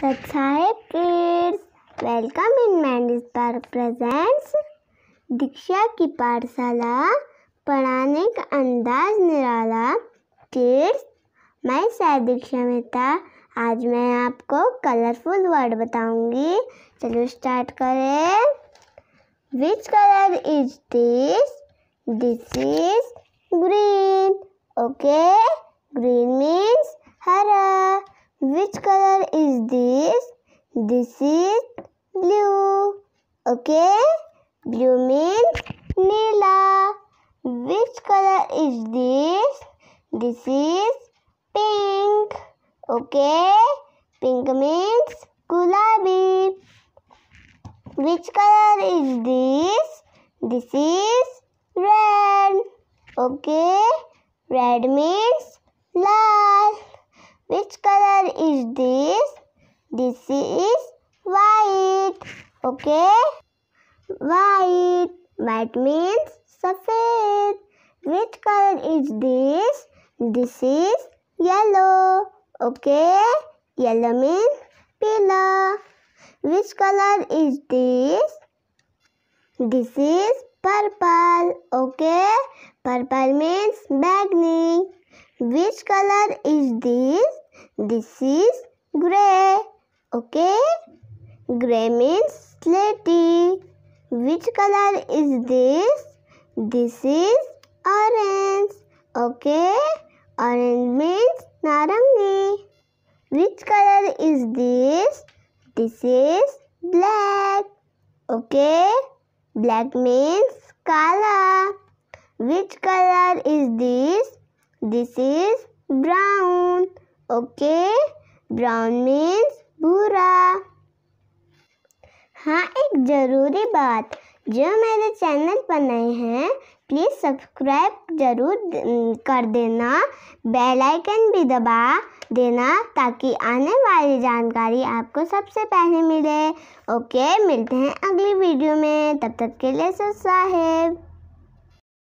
That's hi kids. Welcome in Mandis presents दीक्षा की पाठशाला पढ़ाने का अंदाज निराला किड्स मैं सह दीक्षा मेहता आज मैं आपको कलरफुल वर्ड बताऊंगी चलो स्टार्ट करें which colour is this this is green okay green means हरा Which color is this? This is blue. Okay? Blue means Nila. Which color is this? This is pink. Okay? Pink means gulabi. Which color is this? This is red. Okay? Red means lal. Which color is this? This is white. Okay? White. White means safed. Which color is this? This is yellow. Okay? Yellow means pila. Which color is this? This is purple. Okay? Purple means bagni. Which color is this? This is gray. Okay? Gray means slaty. Which color is this? This is orange. Okay? Orange means narangi. Which color is this? This is black. Okay? Black means kala. Which color is this? This is brown. Okay brown means भूरा हाँ एक ज़रूरी बात जो मेरे channel पर नए हैं प्लीज़ सब्सक्राइब जरूर कर देना बेल आइकन भी दबा देना ताकि आने वाली जानकारी आपको सबसे पहले मिले ओके मिलते हैं अगली वीडियो में तब तक के लिए है